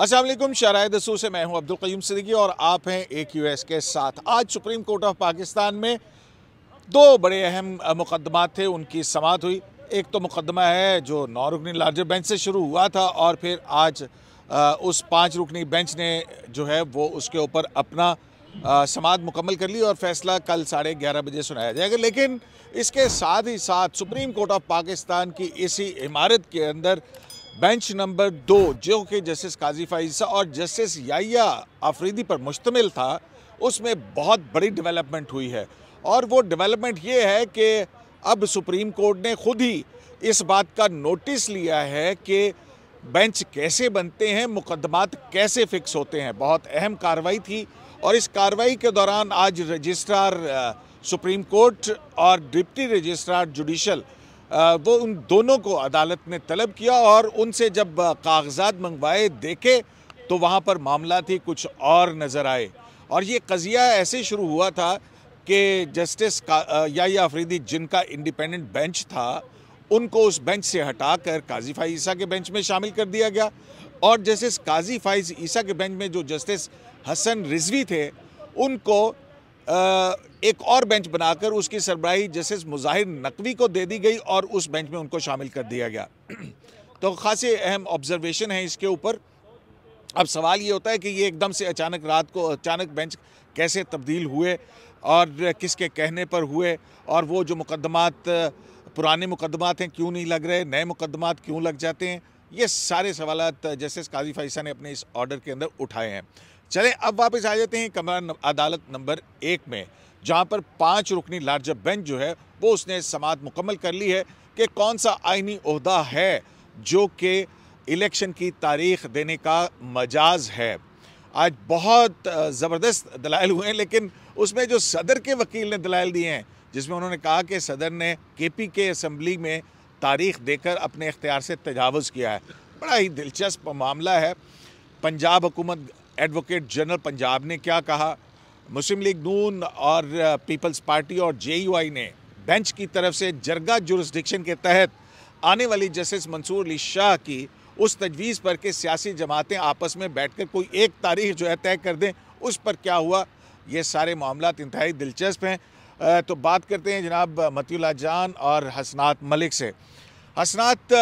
असलम शराय दसू से मैं हूं अब्दुल कयूम सिद्दीकी और आप हैं ए क्यू एस के साथ आज सुप्रीम कोर्ट ऑफ पाकिस्तान में दो बड़े अहम मुकदमात थे उनकी समात हुई एक तो मुकदमा है जो नौ रुकनी लार्जर बेंच से शुरू हुआ था और फिर आज उस पाँच रुकनी बेंच ने जो है वो उसके ऊपर अपना समात मुकम्मल कर ली और फैसला कल साढ़े ग्यारह बजे सुनाया जाएगा लेकिन इसके साथ ही साथ सुप्रीम कोर्ट ऑफ पाकिस्तान की इसी इमारत के अंदर बेंच नंबर दो जो कि जस्टिस काजी फाइजा और जस्टिस याया आफरीदी पर मुश्तमिल था उसमें बहुत बड़ी डेवलपमेंट हुई है और वो डेवलपमेंट ये है कि अब सुप्रीम कोर्ट ने खुद ही इस बात का नोटिस लिया है कि बेंच कैसे बनते हैं मुकदमात कैसे फिक्स होते हैं बहुत अहम कार्रवाई थी और इस कार्रवाई के दौरान आज रजिस्ट्रार सुप्रीम कोर्ट और डिप्टी रजिस्ट्रार जुडिशल वो उन दोनों को अदालत ने तलब किया और उनसे जब कागजात मंगवाए देखे तो वहाँ पर मामला थी कुछ और नज़र आए और ये कज़िया ऐसे शुरू हुआ था कि जस्टिस या अफरीदी जिनका इंडिपेंडेंट बेंच था उनको उस बेंच से हटाकर काजी फाइज ईसा के बेंच में शामिल कर दिया गया और जस्टिस काजी फाइज ईसा के बेंच में जो जस्टिस हसन रिजवी थे उनको एक और बेंच बनाकर उसकी सरबराही जस्टिस मुजाहिर नकवी को दे दी गई और उस बेंच में उनको शामिल कर दिया गया तो खासे अहम ऑब्जर्वेशन है इसके ऊपर अब सवाल ये होता है कि ये एकदम से अचानक रात को अचानक बेंच कैसे तब्दील हुए और किसके कहने पर हुए और वो जो मुकदमात पुराने मुकदमात हैं क्यों नहीं लग रहे नए मुकदमात क्यों लग जाते हैं ये सारे सवाल जस्टिस काजी फैसा ने अपने इस ऑर्डर के अंदर उठाए हैं चलें अब वापस आ जाते हैं कमरा अदालत नंबर एक में जहां पर पांच रुकनी लार्जर बेंच जो है वो उसने समात मुकम्मल कर ली है कि कौन सा आइनी अहदा है जो कि इलेक्शन की तारीख देने का मजाज है आज बहुत ज़बरदस्त दलाइल हुए हैं लेकिन उसमें जो सदर के वकील ने दलाइल दिए हैं जिसमें उन्होंने कहा कि सदर ने के पी के असम्बली में तारीख देकर अपने इख्तियार से तजावज़ किया है बड़ा ही दिलचस्प मामला है पंजाब हुकूमत एडवोकेट जनरल पंजाब ने क्या कहा मुस्लिम लीग नून और पीपल्स पार्टी और जे ने बेंच की तरफ से जरगा जुरस्डिक्शन के तहत आने वाली जस्टिस मंसूर अली शाह की उस तजवीज़ पर कि सियासी जमातें आपस में बैठकर कोई एक तारीख जो है तय कर दें उस पर क्या हुआ ये सारे मामला इंतहाई दिलचस्प हैं तो बात करते हैं जनाब मतीला जान और हसनात मलिक से हसनात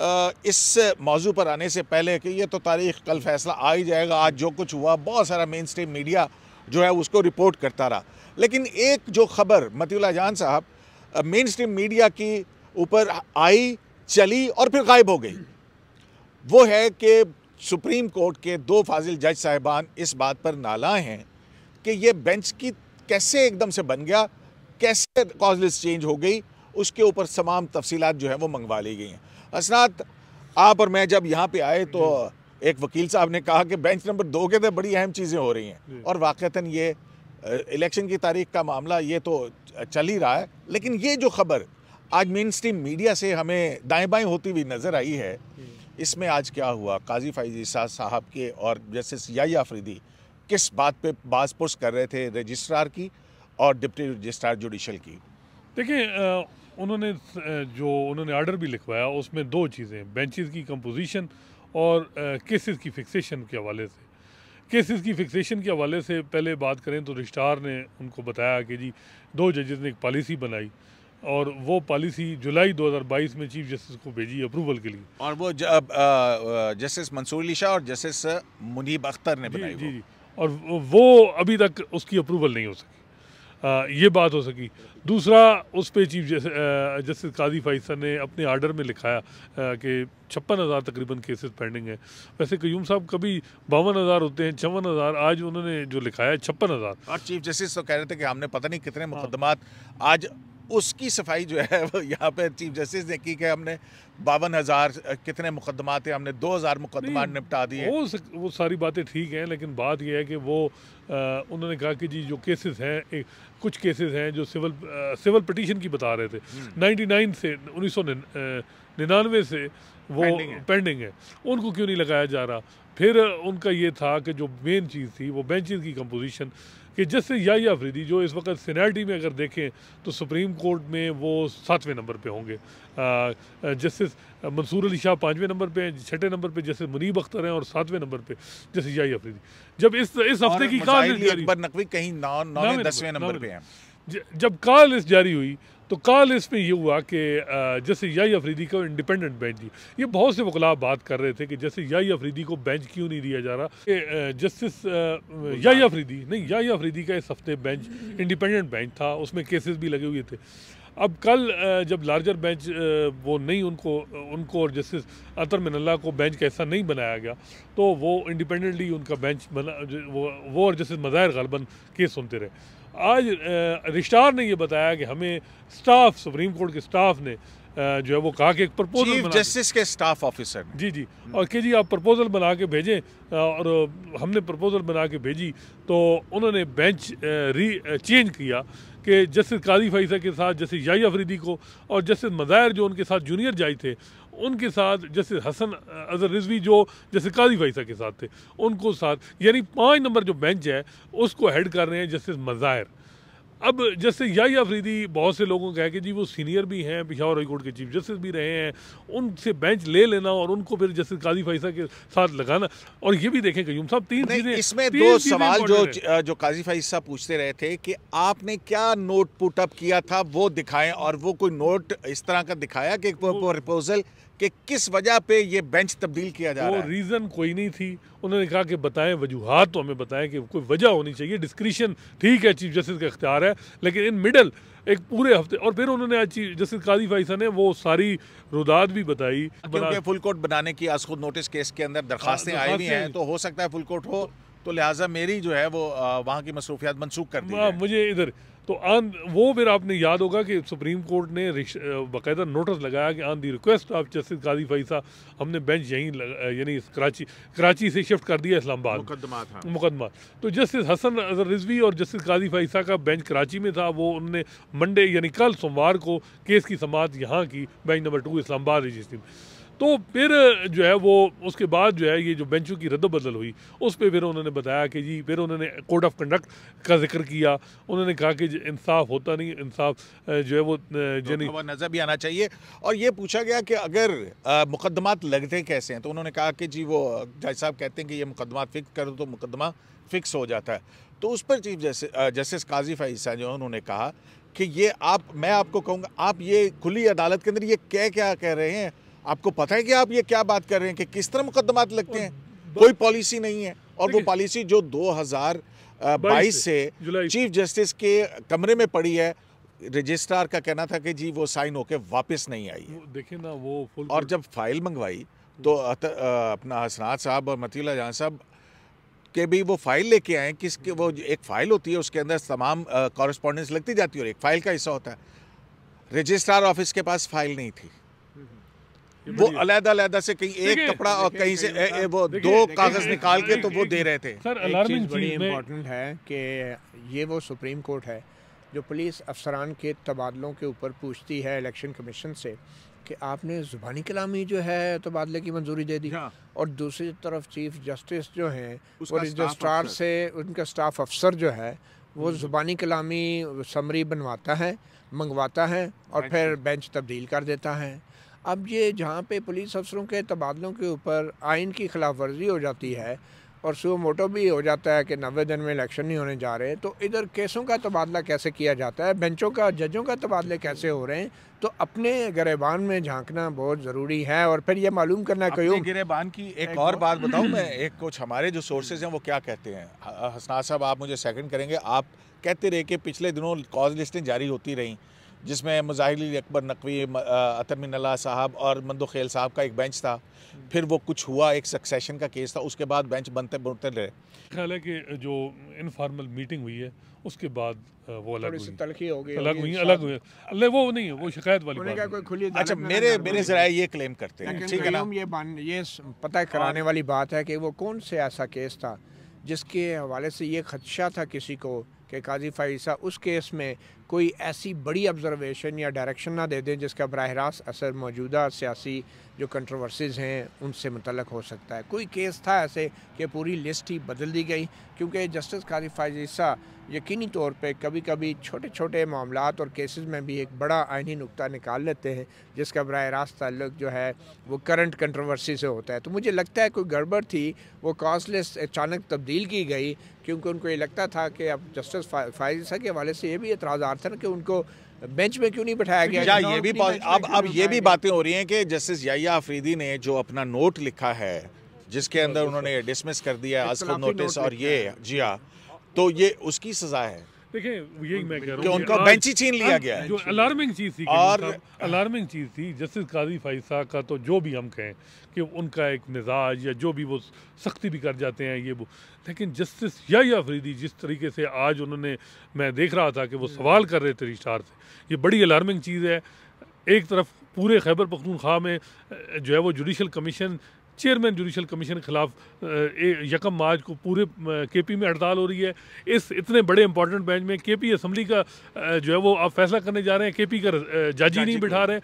इस मौजू पर आने से पहले कि ये तो तारीख कल फैसला आ ही जाएगा आज जो कुछ हुआ बहुत सारा मेन स्ट्रीम मीडिया जो है उसको रिपोर्ट करता रहा लेकिन एक जो खबर मतीला जान साहब मेन स्ट्रीम मीडिया की ऊपर आई चली और फिर गायब हो गई वो है कि सुप्रीम कोर्ट के दो फाजिल जज साहिबान इस बात पर नाला हैं कि ये बेंच की कैसे एकदम से बन गया कैसे कॉजलिस चेंज हो गई उसके ऊपर तमाम तफसीत जो है वो मंगवा ली गई हैं असनाथ आप और मैं जब यहाँ पे आए तो एक वकील साहब ने कहा कि बेंच नंबर दो के तो बड़ी अहम चीज़ें हो रही हैं और वाक़ता ये इलेक्शन की तारीख का मामला ये तो चल ही रहा है लेकिन ये जो खबर आज मेन स्ट्रीम मीडिया से हमें दाएं बाएं होती हुई नज़र आई है इसमें आज क्या हुआ काजी फाइजी शाह साहब के और जस्टिस या आफरीदी किस बात पे बाज पुष्ट कर रहे थे रजिस्ट्रार की और डिप्टी रजिस्ट्रार जुडिशल की देखिए उन्होंने जो उन्होंने आर्डर भी लिखवाया उसमें दो चीज़ें बेंचेस की कंपोजिशन और केसेस की फिक्सेशन के हवाले से केसेस की फिक्सेशन के हवाले से पहले बात करें तो रजिस्ट्रार ने उनको बताया कि जी दो जजेस ने एक पॉलिसी बनाई और वो पॉलिसी जुलाई 2022 में चीफ जस्टिस को भेजी अप्रूवल के लिए और वो जस्टिस मंसूर अली शाह और जस्टिस मुनीब अख्तर ने बनाई जी, जी जी और वो अभी तक उसकी अप्रूवल नहीं हो सकी ये बात हो सकी दूसरा उस पर चीफ जस्टिस काजी फाइसा ने अपने आर्डर में लिखाया कि छप्पन हज़ार तकरीबन केसेस पेंडिंग हैं वैसे कयूम साहब कभी बावन हज़ार होते हैं चौवन हज़ार आज उन्होंने जो लिखाया है छप्पन हज़ार और चीफ जस्टिस तो कह रहे थे कि हमने पता नहीं कितने हाँ। मुकदमात आज उसकी सफाई जो है वो यहाँ पे चीफ जस्टिस ने की कि हमने बावन हज़ार कितने मुकदमा थे हमने दो हज़ार मुकदमा निपटा दिए वो वो सारी बातें ठीक हैं लेकिन बात यह है कि वो आ, उन्होंने कहा कि जी जो केसेस हैं कुछ केसेस हैं जो सिविल आ, सिविल पटिशन की बता रहे थे 99 हम्म। से उन्नीस सौ निन्यानवे से वो पेंडिंग है।, है उनको क्यों नहीं लगाया जा रहा फिर उनका ये था कि जो मेन चीज़ थी वो बेंचेज की कंपोजिशन कि जैसे याही अफरीदी जो इस वक्त सीनैरिटी में अगर देखें तो सुप्रीम कोर्ट में वो सातवें नंबर पे होंगे जस्टिस मंसूर अली शाह पाँचवें नंबर पे हैं छठे नंबर पे जैसे मुनीब अख्तर हैं और सातवें नंबर पे जैसे याही अफरीदी जब इस इस हफ्ते की कहा नकवी कहीं नौ नौ दसवें नंबर पे हैं जब कहा लिस्ट जारी हुई तो कल इसमें ये हुआ कि जैसे याई अफरीदी को इंडिपेंडेंट बेंच दी ये बहुत से वकला बात कर रहे थे कि जैसे याई अफरीदी को बेंच क्यों नहीं दिया जा रहा जस्टिस याई अफरीदी नहीं याई अफरीदी का इस हफ्ते बेंच इंडिपेंडेंट बेंच था उसमें केसेस भी लगे हुए थे अब कल जब लार्जर बेंच वो नहीं उनको उनको और जस्टिस अतर मिनल्ला को बेंच का ऐसा नहीं बनाया गया तो वो इंडिपेंडेंटली उनका बेंच बना वो वो और जस्टिस मज़ाहिर गलबन केस सुनते रहे आज रिश्तार ने यह बताया कि हमें स्टाफ सुप्रीम कोर्ट के स्टाफ ने जो है वो कहा कि एक प्रपोजल जस्टिस के स्टाफ ऑफिसर जी जी और कि जी आप प्रपोजल बना के भेजें और हमने प्रपोजल बना के भेजी तो उन्होंने बेंच री चेंज किया कि जस्टिस काजी फैसा के साथ जस्टिस याई अफरीदी को और जस्टिस मज़ाहिर जो उनके साथ जूनियर जाए थे उनके साथ जैसे हसन अजहर रिजवी जो जैसे काजी फैसा के साथ थे उनको साथ यानी पाँच नंबर जो बेंच है उसको हेड कर रहे हैं जस्टिस मज़ाहिर अब जैसे याही अफरीदी बहुत से लोगों का है कि जी वो सीनियर भी हैं पिशावर हाई कोर्ट के चीफ जस्टिस भी रहे हैं उनसे बेंच ले लेना और उनको फिर जस्टिस काजी फैसा के साथ लगाना और ये भी देखें कयूम साहब तीन चीज़ें इसमें तीन दो सवाल जो जो काजी फैसा पूछते रहे थे कि आपने क्या नोट पुटअप किया था वो दिखाएं और वो कोई नोट इस तरह का दिखाया कि प्रपोजल कि किस वजह पे ये बेंच तब्दील किया जा रहा है रीज़न कोई नहीं थी उन्होंने कहा कि बताएं वजूहत तो हमें बताएं कि कोई वजह होनी चाहिए डिस्क्रिशन ठीक है चीफ जस्टिस का इख्तियार है लेकिन इन मिडल एक पूरे हफ्ते और फिर उन्होंने आज चीफ जस्टिस काजी फाइसा ने वो सारी रुदाद भी बताई क्योंकि फुल कोर्ट बनाने की आज खुद नोटिस केस के अंदर दरखास्तें हाँ, आई हुई हैं तो हो सकता है फुल कोर्ट हो तो लिहाजा मेरी जो है वो वहाँ की मसरूफियात मनसूख कर दी मुझे इधर तो आन वो फिर आपने याद होगा कि सुप्रीम कोर्ट ने बाकायदा नोटिस लगाया कि on the request of justice Qazi Faez साहब हमने बेंच यहीं यानी कराची कराची से शिफ्ट कर दिया इस्लामाबाद मुकदमा था मुकदमा तो जस्टिस हसन अजर रिजवी और जस्टिस काजी फई साहब का बेंच कराची में था वो उनने मंडे यानी कल सोमवार को केस की समात यहाँ की bench number two Islamabad registry में तो फिर जो है वो उसके बाद जो है ये जो बेंचों की रद्द बदल हुई उस पर फिर उन्होंने बताया कि जी फिर उन्होंने कोड ऑफ कंडक्ट का जिक्र किया उन्होंने कहा कि इंसाफ होता नहीं इंसाफ जो है वो यानी तो नज़र भी आना चाहिए और ये पूछा गया कि अगर मुकदमात लगते कैसे हैं तो उन्होंने कहा कि जी वो जज साहब कहते हैं कि ये मुकदमा फिक्स कर दो तो मुकदमा फिक्स हो जाता है तो उस पर चीफ जस्टिस काजी फैसा जो उन्होंने कहा कि ये आप मैं आपको कहूँगा आप ये खुली अदालत के अंदर ये क्या क्या कह रहे हैं आपको पता है कि आप ये क्या बात कर रहे हैं कि किस तरह मुकदमात लगते हैं कोई पॉलिसी नहीं है और वो पॉलिसी जो 2022 से चीफ जस्टिस के कमरे में पड़ी है रजिस्ट्रार का कहना था कि जी वो साइन होके वापस नहीं आई देखिए ना वो फुल और जब फाइल मंगवाई तो अत, अपना हसनाथ साहब और मतीला जहाँ साहब के भी वो फाइल लेके आए किसके वो एक फ़ाइल होती है उसके अंदर तमाम कॉरेस्पॉन्डेंस लगती जाती है और एक फ़ाइल का हिस्सा होता है रजिस्ट्रार ऑफिस के पास फाइल नहीं थी वो अलहदा अलग से कहीं एक कपड़ा और कहीं से ए, ए, वो दो कागज निकाल के तो वो दे रहे थे सर चीज बड़ी इम्पोर्टेंट है कि ये वो सुप्रीम कोर्ट है जो पुलिस अफसरान के तबादलों के ऊपर पूछती है इलेक्शन कमीशन से कि आपने ज़ुबानी कलामी जो है तबादले तो की मंजूरी दे दी हाँ। और दूसरी तरफ चीफ जस्टिस जो हैं वो रजिस्ट्रार से उनका स्टाफ अफसर जो है वो हम्म। ज़ुबानी कलामी समरी बनवाता है मंगवाता है और अच्छा। फिर बेंच तब्दील कर देता है अब ये जहाँ पे पुलिस अफसरों के तबादलों के ऊपर आइन की खिलाफ वर्जी हो जाती है और सुबह मोटो भी हो जाता है कि नबे दिन में इलेक्शन नहीं होने जा रहे तो इधर केसों का तबादला कैसे किया जाता है बेंचों का जजों का तबादले कैसे हो रहे हैं तो अपने गरेबान में झांकना बहुत ज़रूरी है और फिर ये मालूम करना क्यों गरेबान की एक, एक और बात बताऊँ मैं एक कुछ हमारे जो सोर्सेज हैं वो क्या कहते हैं हसना साहब आप मुझे सेकेंड करेंगे आप कहते रहे कि पिछले दिनों कॉज लिस्टें जारी होती रहीं जिसमें मुजाहली अकबर नकवी अतर साहब और मंदो खेल साहब का एक बेंच था फिर वो कुछ हुआ एक सक्सेशन का केस था उसके बाद बेंच बनते बनते रहे ख्याल है कि जो इनफॉर्मल मीटिंग हुई है उसके बाद वो अलग तलखी हो गई अलग हुई अलग हुई अल्लाह वो नहीं है वो शिकायत वाली बात कोई खुली अच्छा मेरे मेरे जरा ये क्लेम करते हैं ठीक है ये ये पता कराने हाँ। वाली बात है कि वो कौन से ऐसा केस था जिसके हवाले से ये खदशा था किसी को कि काजी फ़ाइसा उस केस में कोई ऐसी बड़ी ऑब्जर्वेशन या डायरेक्शन ना दे दें जिसका बरह रास्त असर मौजूदा सियासी जो कंट्रोवर्सीज़ हैं उनसे मुतलक हो सकता है कोई केस था ऐसे कि पूरी लिस्ट ही बदल दी गई क्योंकि जस्टिस काजी फाजिसा यकीनी तौर पे कभी कभी छोटे छोटे मामला और केसेस में भी एक बड़ा आइनी नुकता निकाल लेते हैं जिसका बर रास्त तल्लक जो है वो करंट कंट्रोवर्सी से होता है तो मुझे लगता है कोई गड़बड़ थी वो कॉस्टलेस अचानक तब्दील की गई क्योंकि उनको ये लगता था कि अब जस्टिस फाइजिशा के हवाले से ये भी एतराज़ आ रहा था ना कि उनको बेंच में क्यों नहीं बैठाया गया या ये भी अब अब ये भी बातें हो रही हैं कि जस्टिस याया आफरीदी ने जो अपना नोट लिखा है जिसके अंदर उन्होंने डिसमिस कर दिया आज नोटिस और ये जी हाँ तो ये उसकी सज़ा है यही मैं कह रहा हूँ उनका बेंच ही छीन लिया गया है जो अलार्मिंग चीज़ थी और अलार्मिंग चीज़ थी जस्टिस काजी फाइसा का तो जो भी हम कहें कि उनका एक मिजाज या जो भी वो सख्ती भी कर जाते हैं ये वो लेकिन जस्टिस या फरीदी जिस तरीके से आज उन्होंने मैं देख रहा था कि वो हम्म। सवाल कर रहे थे रिश्तार से ये बड़ी अलार्मिंग चीज़ है एक तरफ पूरे खैबर पखतूनख्वा में जो है वो judicial commission chairman judicial commission के खिलाफ यकम मार्च को पूरे के पी में हड़ताल हो रही है इस इतने बड़े इंपॉर्टेंट बेंच में के पी असम्बली का जो है वो आप फैसला करने जा रहे हैं के पी का जजी नहीं बिठा रहे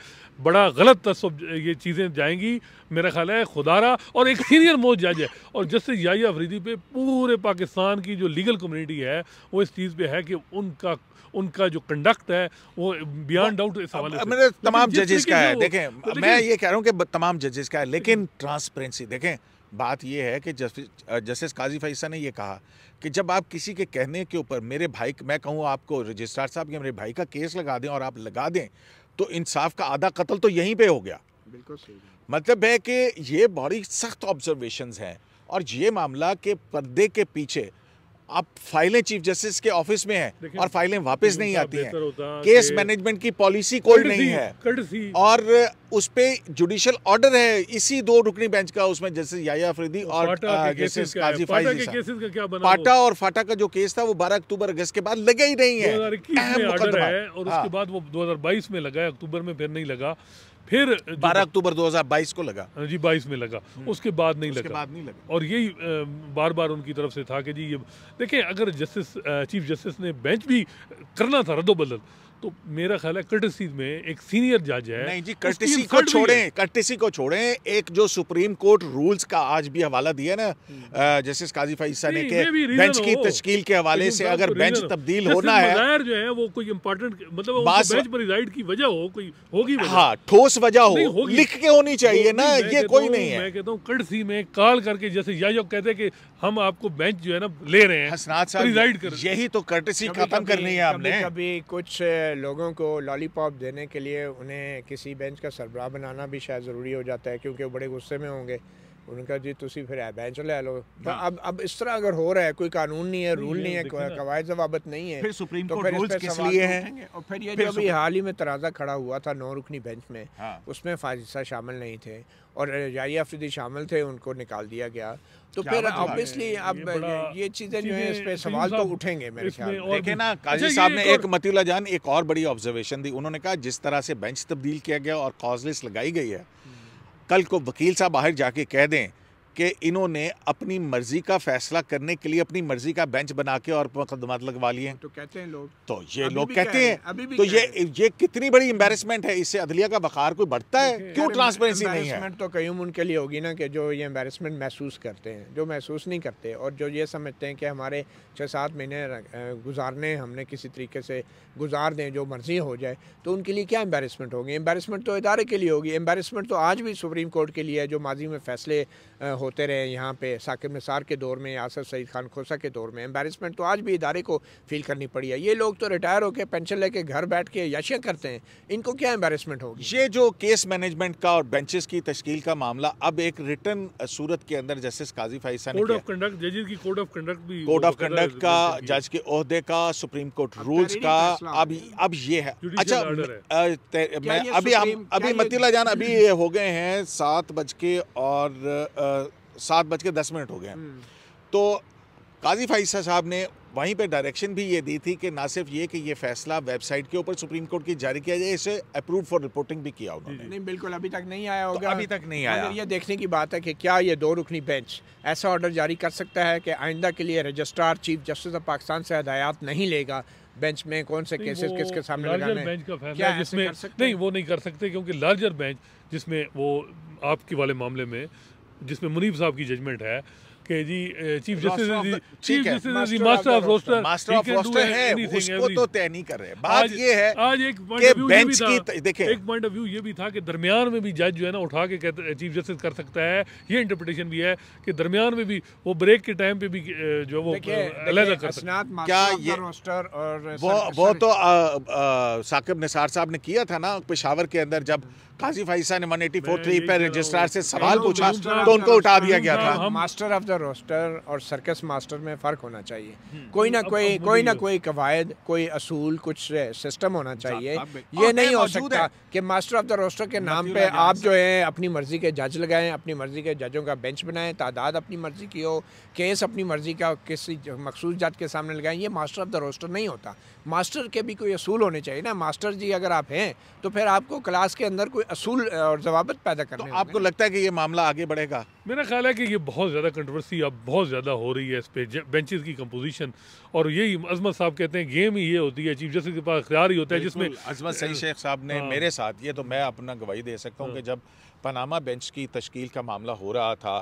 बड़ा गलत तस्व ये चीज़ें जाएंगी मेरा ख्याल है खुदारा और एक सीनियर मोस्ट जज है और जस्टिस याया अफरीदी पे पूरे पाकिस्तान की जो लीगल कम्युनिटी है वो इस चीज़ पे है कि उनका उनका जो कंडक्ट है वो बियॉन्ड डाउट इस हवाले मेरे तमाम जजेस का है देखें तो मैं ये कह रहा हूँ कि तमाम जजेस का है लेकिन ट्रांसपेरेंसी देखें बात यह है कि जस्टिस काजी फैसा ने यह कहा कि जब आप किसी के कहने के ऊपर मेरे भाई मैं कहूँ आपको रजिस्ट्रार साहब कि मेरे भाई का केस लगा दें और आप लगा दें तो इंसाफ का आधा कत्ल तो यहीं पे हो गया बिल्कुल सही मतलब है कि ये बड़ी सख्त ऑब्जर्वेशंस हैं और ये मामला के पर्दे के पीछे आप फाइलें चीफ जस्टिस के ऑफिस में है और फाइलें वापस नहीं आती हैं केस मैनेजमेंट की पॉलिसी कोई नहीं है और उस पर जुडिशल ऑर्डर है इसी दो रुकनी बेंच का उसमें जस्टिस याया अफरीदी और जस्टिस काजी फाटा और फाटा का जो केस था वो बारह अक्टूबर अगस्त के बाद लगे ही नहीं है और उसके हाँ। बाद वो दो में लगा अक्टूबर में फिर नहीं लगा फिर बारह अक्टूबर 2022 को लगा हाँ जी बाईस में लगा हम्म। उसके बाद नहीं उसके लगा बाद नहीं लगा और यही बार बार उनकी तरफ से था कि जी ये देखें अगर जस्टिस चीफ जस्टिस ने बेंच भी करना था रद्दोबदल तो मेरा ख्याल है कर्टसी में एक सीनियर जज है नहीं जी कर्टसी को छोड़ें कर्टसी को छोड़ें एक जो सुप्रीम कोर्ट रूल्स का आज भी हवाला दिया ना जस्टिस काजी फाइसा ने के बेंच की तश्कील के हवाले से अगर बेंच तब्दील होना है जो है वो कोई इम्पोर्टेंट मतलब बेंच पर रिजाइड की वजह हो कोई होगी हाँ ठोस वजह हो लिख के होनी चाहिए ना ये कोई नहीं है मैं कहता हूँ कर्टसी में कॉल करके जैसे या जो कहते हैं कि हम आपको बेंच जो है ना ले रहे हैं यही तो कर्टसी खत्म करनी है आपने कभी कुछ लोगों को लॉलीपॉप देने के लिए उन्हें किसी बेंच का सरबराह बनाना भी शायद ज़रूरी हो जाता है क्योंकि वो बड़े गुस्से में होंगे उनका जी तुम फिर बेंच ले लो हाँ। तो अब अब इस तरह अगर हो रहा है कोई कानून नहीं है रूल नहीं है कवायद जवाबत नहीं है फिर सुप्रीम तो फिर इस इसलिए है और फिर ये फिर जो अभी हाल ही में तराजा खड़ा हुआ था नौ रुकनी बेंच में हाँ। उसमें फाजिशा शामिल नहीं थे और यारी अफरीदी शामिल थे उनको निकाल दिया गया तो फिर ऑब्वियसली अब ये चीज़ें जो है इस पर सवाल तो उठेंगे मेरे ख्याल देखे ना अच्छा, काजी साहब ने एक मतीला जान एक और बड़ी ऑब्जर्वेशन दी उन्होंने कहा जिस तरह से बेंच तब्दील किया गया और कॉजलिस लगाई गई है कल को वकील साहब बाहर जाके कह दें कि इन्होंने अपनी मर्जी का फैसला करने के लिए अपनी मर्जी का बेंच बना के और मुकदमात लगवा लिए तो कहते हैं लोग तो ये लोग कहते हैं अभी भी तो ये ये कितनी बड़ी एम्बेरसमेंट है इससे अदलिया का बखार कोई बढ़ता है क्यों ट्रांसपेरेंसी नहीं है तो कहीं उनके लिए होगी ना कि जो ये एम्बेरसमेंट महसूस करते हैं जो महसूस नहीं करते और जो ये समझते हैं कि हमारे छः सात महीने गुजारने हमने किसी तरीके से गुजार दें जो मर्जी हो जाए तो उनके लिए क्या एम्बेरसमेंट होगी एम्बेरसमेंट तो इदारे के लिए होगी एम्बेरसमेंट तो आज भी सुप्रीम कोर्ट के लिए जो माजी में फैसले हो होते रहे यहाँ पे साकिब निसार के दौर में यासर सईद खान खोसा के दौर में एम्बेसमेंट तो आज भी इदारे को फील करनी पड़ी है ये लोग तो रिटायर होकर पेंशन लेके घर बैठ के याशियाँ करते हैं इनको क्या एम्बेसमेंट होगी ये जो केस मैनेजमेंट का और बेंचेस की तश्कील का मामला अब एक रिटर्न सूरत के अंदर जस्टिस काजी फाइसा कोड ऑफ कंडक्ट की कोड ऑफ कंडक्ट भी कोड ऑफ कंडक्ट का जज के अहदे का सुप्रीम कोर्ट रूल्स का अब अब ये है अच्छा मैं अभी हम अभी मतीला जान अभी हो गए हैं सात बज के और सात बज के दस मिनट हो गए हम्म। तो काजी फाइसा साहब ने वहीं पे डायरेक्शन भी ये दी थी कि ना सिर्फ ये कि ये फैसला वेबसाइट के ऊपर सुप्रीम कोर्ट की जारी किया जाए इसे अप्रूव फॉर रिपोर्टिंग भी किया उन्होंने नहीं बिल्कुल अभी तक नहीं आया तो होगा तो अभी तक नहीं आया ये देखने की बात है कि क्या ये दो रुकनी बेंच ऐसा ऑर्डर जारी कर सकता है कि आइंदा के लिए registrar chief justice of Pakistan से हदायत नहीं लेगा बेंच में कौन से केसेस किसके सामने लगाने बेंच का फैसला जिसमें नहीं वो नहीं कर सकते क्योंकि लार्जर बेंच जिसमें वो आपके वाले मामले में जिसमें मुनीब साहब की जजमेंट है कि जी chief justice chief justice master of roster master of roster है उसको तो तय नहीं कर रहे बात ये है आज एक पॉइंट ऑफ व्यू बेंच की देखें एक पॉइंट ऑफ व्यू ये भी था कि दरमियान में भी जज जो है ना उठा के चीफ जस्टिस कर सकता है ये इंटरप्रिटेशन भी है कि दरमियान में भी वो ब्रेक के टाइम पे भी जो वो अलग कर सकता क्या ये रोस्टर और वो वो तो साकिब निसार साहब ने किया था ना पेशावर के अंदर जब काजी फाइसा ने 1843 पे रजिस्ट्रार से सवाल तो पूछा तो उनको उठा दिया गया था मास्टर ऑफ द रोस्टर और सर्कस मास्टर में फ़र्क होना चाहिए हम्म। कोई ना कोई कोई ना कोई कवायद कोई असूल कुछ सिस्टम होना चाहिए ये नहीं हो सकता कि मास्टर ऑफ द रोस्टर के नाम पे आप जो है अपनी मर्ज़ी के जज लगाएं अपनी मर्ज़ी के जजों का बेंच बनाएं तादाद अपनी मर्ज़ी की हो केस अपनी मर्ज़ी का किसी मखसूस जज के सामने लगाएं ये मास्टर ऑफ द रोस्टर नहीं होता मास्टर के भी कोई असूल होने चाहिए ना मास्टर जी अगर आप हैं तो फिर आपको क्लास के अंदर कोई असूल और जवाब पैदा तो करना आपको लगता है कि ये मामला आगे बढ़ेगा मेरा ख्याल है कि ये बहुत ज़्यादा कंट्रोवर्सी कंट्रोवर्सी अब बहुत ज़्यादा हो रही है इस पर बेंचेस की कंपोजिशन और यही अजमत साहब कहते हैं गेम ही ये होती है चीफ जस्टिस के पास अख्तियार ही होता है जिसमें अजमत सही हाँ। शेख साहब ने मेरे साथ ये तो मैं अपना गवाही दे सकता हूँ कि हाँ। जब पनामा बेंच की तश्कील का मामला हो रहा था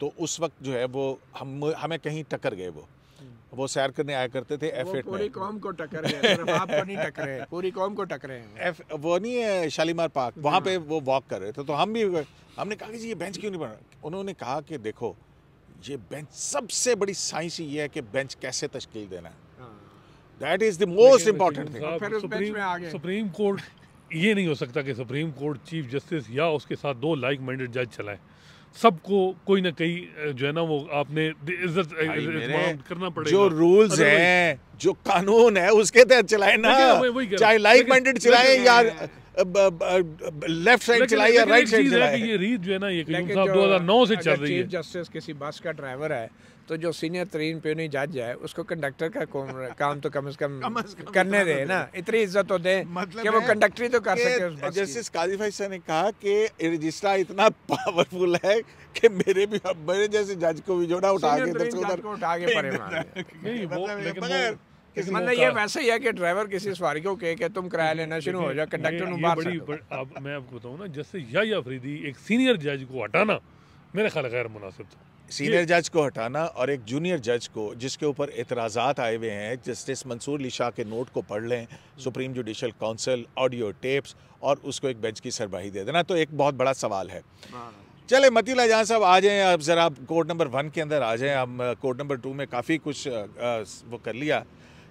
तो उस वक्त जो है वो हम हमें कहीं टकर गए वो वो सैर करने आया करते थे एफ एट पूरी कौम को टकर आपको नहीं पूरी कौम को टकरे एफ वो नहीं है शालीमार पार्क वहाँ हाँ। पे वो वॉक कर रहे थे तो हम भी हमने कहा कि जी ये बेंच क्यों नहीं बन रहा उन्होंने कहा कि देखो ये बेंच सबसे बड़ी साइंस ये है कि बेंच कैसे तश्कील देना है that is the most important thing supreme court ये नहीं हो सकता कि सुप्रीम कोर्ट चीफ जस्टिस या उसके साथ दो लाइक माइंडेड जज चलाए सबको कोई ना कहीं जो है ना वो आपने इज्जत करना पड़ेगा जो रूल्स हैं जो कानून है उसके तहत चलाए ना चाहे लाइक माइंडेड चलाए या लेफ्ट साइड चलाई या राइट साइड चलाई ये रीत जो है ना ये कयूम साहब 2009 से चल रही है चीफ जस्टिस किसी बस का ड्राइवर है तो जो सीनियर तरीन पे नहीं जज है उसको कंडक्टर का काम तो कम से कम, करने दे ना इतनी इज्जत तो दे मतलब कि वो कंडक्टर ही तो कर सके उस बस जस्टिस काजी भाई फैसा ने कहा कि रजिस्ट्रार इतना पावरफुल है कि मेरे भी मेरे जैसे जज को भी जोड़ा उठा के उठा के परे मार नहीं वो मतलब मतलब ये वैसे ही है कि ड्राइवर किसी सवारी को तुम किराया लेना शुरू हो कंडक्टर बाहर बड़ी अब मैं आपको ना जैसे एक सीनियर जज को हटाना मेरे ख्याल गैर मुनासिब था सीनियर जज को हटाना और एक जूनियर जज को जिसके ऊपर एतराज़ा आए हुए हैं जस्टिस मंसूर अली शाह के नोट को पढ़ लें supreme judicial council audio tapes और उसको एक बेंच की सरबाही दे देना तो एक बहुत बड़ा सवाल है चले मतीला जहाँ साहब आ जाएं अब ज़रा कोर्ट नंबर वन के अंदर आ जाएं हम कोर्ट नंबर टू में काफ़ी कुछ आ, uh, uh, वो कर लिया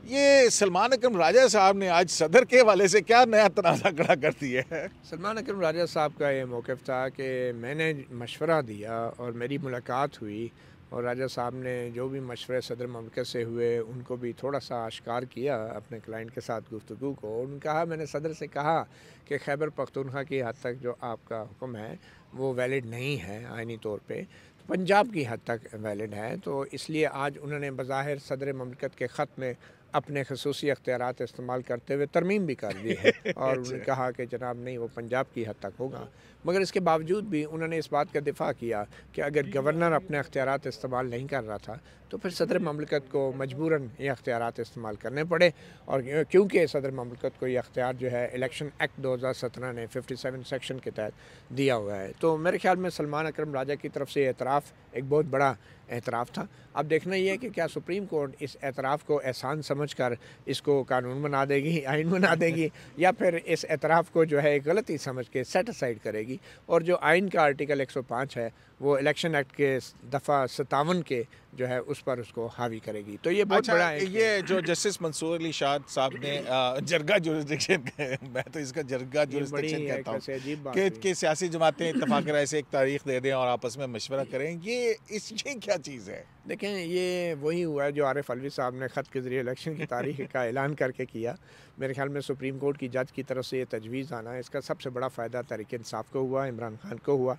ये सलमान अकरम राजा साहब ने आज सदर के वाले से क्या नया तनाज़ा खड़ा कर दिया है सलमान अकरम राजा साहब का ये मौक़ था कि मैंने मशवरा दिया और मेरी मुलाकात हुई और राजा साहब ने जो भी मशवरे सदर ममलकत से हुए उनको भी थोड़ा सा आश्कार किया अपने क्लाइंट के साथ गुफ्तु को उन्होंने कहा मैंने सदर से कहा कि खैबर पख्तूनख्वा की हद तक जो आपका हुक्म है वो वैलिड नहीं है आइनी तौर पर तो पंजाब की हद तक वैलिड है तो इसलिए आज उन्होंने बज़ाहिर सदर ममलकत के ख़त में अपने खसूसी अख्तियार इस्तेमाल करते हुए तरमीम भी कर दी है और उन्होंने अच्छा। कहा कि जनाब नहीं वो पंजाब की हद तक होगा मगर इसके बावजूद भी उन्होंने इस बात का दिफा किया कि अगर गवर्नर अपने अख्तियार इस्तेमाल नहीं कर रहा था तो फिर सदर ममलिकत को मजबूरन ये अख्तियार इस्तेमाल करने पड़े और क्योंकि सदर ममलिकत को ये अख्तियार जो है इलेक्शन एक्ट दो हज़ार सत्रह ने फिफ्टी सेवन सेक्शन के तहत दिया हुआ है तो मेरे ख्याल में सलमान अक्रम राजा की तरफ से एतराफ़ एक बहुत बड़ा एतराफ़ था अब देखना यह है कि क्या सुप्रीम कोर्ट इस एतराफ़ को एहसान समझ कर इसको कानून बना देगी आइन बना देगी या फिर इस एतराफ़ को जो है गलती समझ के सेट करेगी और जो आइन का आर्टिकल एक सौ पाँच है वो इलेक्शन एक्ट के दफ़ा सतावन के जो है उस पर उसको हावी करेगी तो ये बहुत अच्छा, बड़ा है ये जो जस्टिस मंसूर अली शाह साहब ने जरगा जुरिस्डिक्शन मैं तो इसका जरगा जुरिस्डिक्शन कहता हूँ कि, कि सियासी जमातें इतफाक राय से एक तारीख दे दें और आपस में मशवरा करें ये इस क्या चीज़ है देखें ये वही हुआ है जो आरिफ अलवी साहब ने ख़त के ज़रिए इलेक्शन की तारीख का ऐलान करके किया मेरे ख्याल में सुप्रीम कोर्ट की जज की तरफ से ये तजवीज़ आना इसका सबसे बड़ा फ़ायदा तरीक़ानसाफ़ को हुआ इमरान खान को हुआ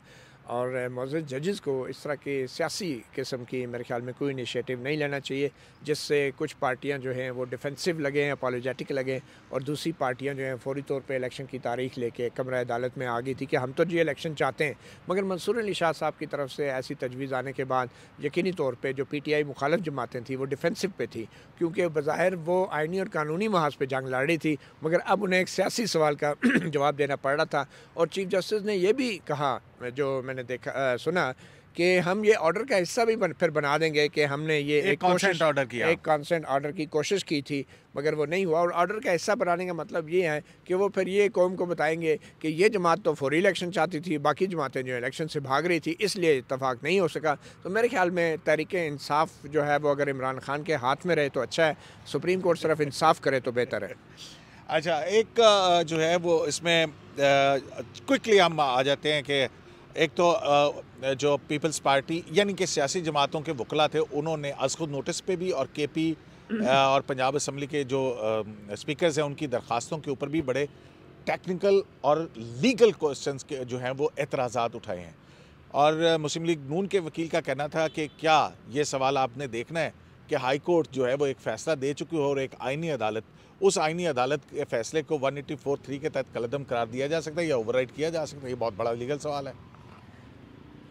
और मोज़ जजेस को इस तरह के सियासी किस्म की मेरे ख्याल में कोई इनिशिएटिव नहीं लेना चाहिए जिससे कुछ पार्टियां जो हैं वो डिफेंसिव लगें अपोलोजेटिक लगें और दूसरी पार्टियां जो हैं फौरी तौर पे इलेक्शन की तारीख लेके कमरा अदालत में आ गई थी कि हम तो जी इलेक्शन चाहते हैं मगर मंसूर अली शाह साहब की तरफ से ऐसी तजवीज़ आने के बाद यकीनी तौर पर जो पी टी आई मुखालफ जमातें थी वो डिफेंसिव पे थी क्योंकि बज़ाहिर वो आइनी और कानूनी महाज पर जंग लड़ रही थी मगर अब उन्हें एक सियासी सवाल का जवाब देना पड़ रहा था और चीफ जस्टिस ने यह भी कहा जो मैंने देखा आ, सुना कि हम ये ऑर्डर का हिस्सा भी बन, फिर बना देंगे कि हमने ये एक, एक कॉन्सेंट ऑर्डर किया एक कॉन्सेंट ऑर्डर की कोशिश की थी मगर वो नहीं हुआ और ऑर्डर का हिस्सा बनाने का मतलब ये है कि वो फिर ये कौम को बताएंगे कि ये जमात तो फौरी इलेक्शन चाहती थी बाकी जमातें जो इलेक्शन से भाग रही थी इसलिए इतफाक़ नहीं हो सका तो मेरे ख्याल में तहरीक इंसाफ जो है वो अगर इमरान खान के हाथ में रहे तो अच्छा है सुप्रीम कोर्ट सिर्फ इंसाफ करे तो बेहतर है अच्छा एक जो है वो इसमें क्विकली हम आ जाते हैं कि एक तो जो पीपल्स पार्टी यानी कि सियासी जमातों के वकला थे उन्होंने अज खुद नोटिस पे भी और के पी हम्म। और पंजाब असम्बली के जो स्पीकर्स हैं उनकी दरख्वास्तों के ऊपर भी बड़े टेक्निकल और लीगल क्वेश्चन के जो हैं वो एतराज़ात उठाए हैं और मुस्लिम लीग नून के वकील का कहना था कि क्या ये सवाल आपने देखना है कि हाई कोर्ट जो है वो एक फ़ैसला दे चुकी हो और एक आइनी अदालत उस आइनी अदालत के फैसले को वन एटी फोर थ्री के तहत कलदम करार दिया जा सकता है या ओवरराइड किया जा सकता है ये बहुत बड़ा लीगल सवाल है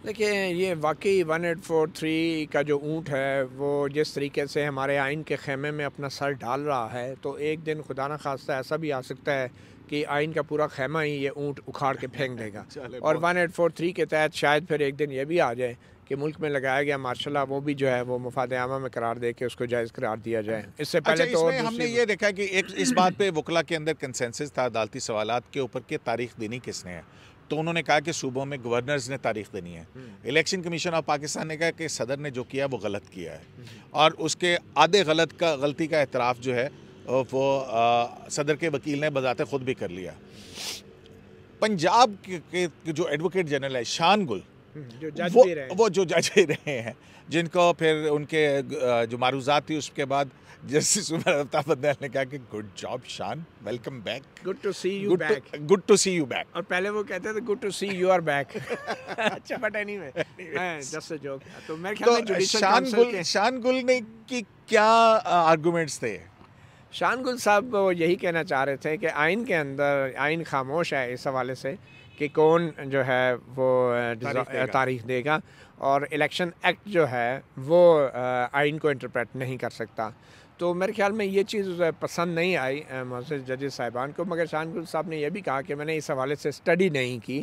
देखिए ये वाकई वन एट फोर थ्री का जो ऊँट है वो जिस तरीके से हमारे आइन के खेमे में अपना सर डाल रहा है तो एक दिन खुदा न खास्ता ऐसा भी आ सकता है कि आइन का पूरा खेमा ही ये ऊँट उखाड़ के फेंक देगा और वन एट फोर थ्री के तहत शायद फिर एक दिन ये भी आ जाए कि मुल्क में लगाया गया मार्शल वो भी जो है वो मुफाद आमा में करार दे के उसको जायज़ करार दिया जाए इससे पहले अच्छा, तो हमने ये देखा कि एक इस बात पे वकला के अंदर कंसेंसस था अदालती सवाल के ऊपर कि तारीख देनी किसने है तो उन्होंने कहा कि सूबों में गवर्नर्स ने तारीख देनी है इलेक्शन कमीशन ऑफ पाकिस्तान ने कहा कि सदर ने जो किया वो गलत किया है हम्म। और उसके आधे गलत का गलती का एतराफ़ जो है वो आ, सदर के वकील ने बजाते खुद भी कर लिया पंजाब के, के जो एडवोकेट जनरल है शान गुल हम्म, वो, वो जो जज रहे हैं जिनको फिर उनके जो मारूजात थी उसके बाद जस्टिस उमर अफ्ताब बंदेल ने कहा कि good job Shan welcome back good to see you back good to see you back और पहले वो कहते थे good to see you are back अच्छा but anyway just a joke तो मेरे ख्याल तो में जुडिशियल शान गुल शान गुल ने की क्या आर्गुमेंट्स थे शान गुल साहब यही कहना चाह रहे थे कि आइन के अंदर आइन खामोश है इस हवाले से कि कौन जो है वो तारीख देगा और इलेक्शन एक्ट जो है वो आइन को इंटरप्रेट नहीं कर सकता तो मेरे ख्याल में ये चीज़ पसंद नहीं आई मोहसिन जजेस साहिबान को मगर गुल साहब ने यह भी कहा कि मैंने इस हवाले से स्टडी नहीं की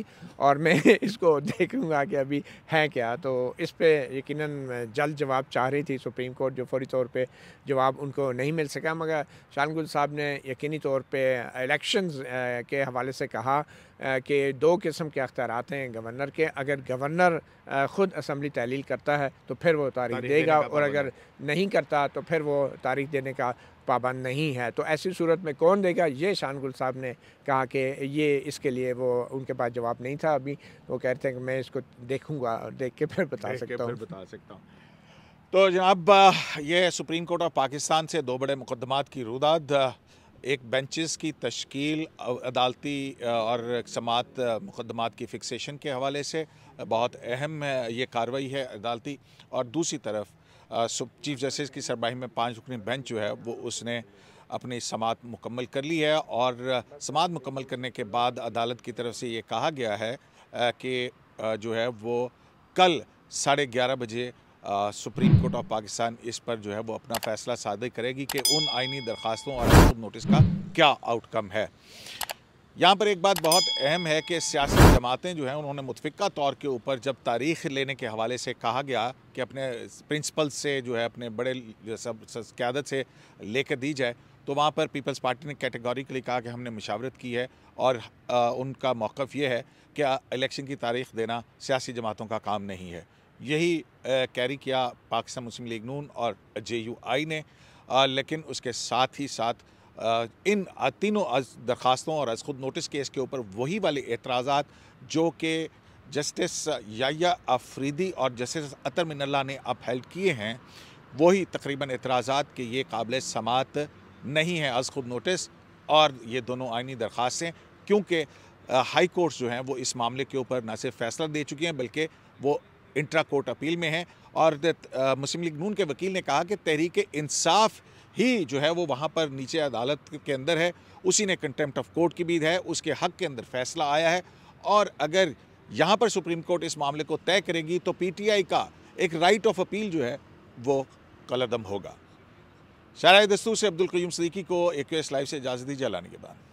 और मैं इसको देखूंगा कि अभी है क्या तो इस पर यकीन जल्द जवाब चाह रही थी सुप्रीम कोर्ट जो फौरी तौर पर जवाब उनको नहीं मिल सका मगर गुल साहब ने यकीनी तौर पर एलेक्शन के हवाले से कहा के दो किस्म के अख्तियारत हैं गवर्नर के अगर गवर्नर ख़ुद असम्बली तहलील करता है तो फिर वो तारीख देगा और अगर नहीं करता तो फिर वो तारीख देने का पाबंद नहीं है तो ऐसी सूरत में कौन देगा ये शानगुल साहब ने कहा कि ये इसके लिए वो उनके पास जवाब नहीं था अभी वो कहते हैं कि मैं इसको देखूँगा और देख के फिर बता सकता हूँ बता सकता हूँ तो जनाब ये सुप्रीम कोर्ट ऑफ पाकिस्तान से दो बड़े मुकदमात की रुदाद एक बेंचेस की तश्कील अदालती और समात मुकदमात की फिक्सेशन के हवाले से बहुत अहम ये कार्रवाई है अदालती और दूसरी तरफ चीफ जस्टिस की सरबाही में पाँच रुकनी बेंच जो है वो उसने अपनी समात मुकम्मल कर ली है और समात मुकम्मल करने के बाद अदालत की तरफ से ये कहा गया है कि जो है वो कल साढ़े ग्यारह बजे सुप्रीम कोर्ट ऑफ पाकिस्तान इस पर जो है वो अपना फैसला सादर करेगी कि उन आइनी दरखास्तों और नोटिस का क्या आउटकम है यहाँ पर एक बात बहुत अहम है कि सियासी जमातें जो हैं उन्होंने मुतफ़ा तौर के ऊपर जब तारीख लेने के हवाले से कहा गया कि अपने प्रिंसिपल से जो है अपने बड़े सब क्यादत से लेकर दी जाए तो वहाँ पर पीपल्स पार्टी ने कैटेगोरिकली कहा कि हमने मशावरत की है और आ, उनका मौक़ ये है कि इलेक्शन की तारीख देना सियासी जमातों का काम नहीं है यही कैरी किया पाकिस्तान मुस्लिम लीग नून और जे यू आई ने आ, लेकिन उसके साथ ही साथ आ, इन तीनों दरख्वास्तों और अज खुद नोटिस केस के ऊपर वही वाले एतराज़ा जो कि जस्टिस याया अफरीदी और जस्टिस अतर मिनल्ला ने अपहेल्ड किए हैं वही तकरीबन एतराज़ा के ये काबिल समात नहीं है अज खुद नोटिस और ये दोनों आइनी दरख्वास्तें क्योंकि हाई कोर्ट्स जो हैं वो इस मामले के ऊपर न सिर्फ फैसला दे चुकी हैं बल्कि वो इंट्रा कोर्ट अपील में है और मुस्लिम लीग नून के वकील ने कहा कि तहरीक इंसाफ ही जो है वो वहाँ पर नीचे अदालत के अंदर है उसी ने कंटेम्प्ट ऑफ कोर्ट की भी है उसके हक के अंदर फैसला आया है और अगर यहाँ पर सुप्रीम कोर्ट इस मामले को तय करेगी तो पीटीआई का एक राइट ऑफ अपील जो है वो कलदम होगा शायद दस्तूर से अब्दुल क्यूम सदीकी को एक लाइव से इजाज़त दीजिए जलाने के बाद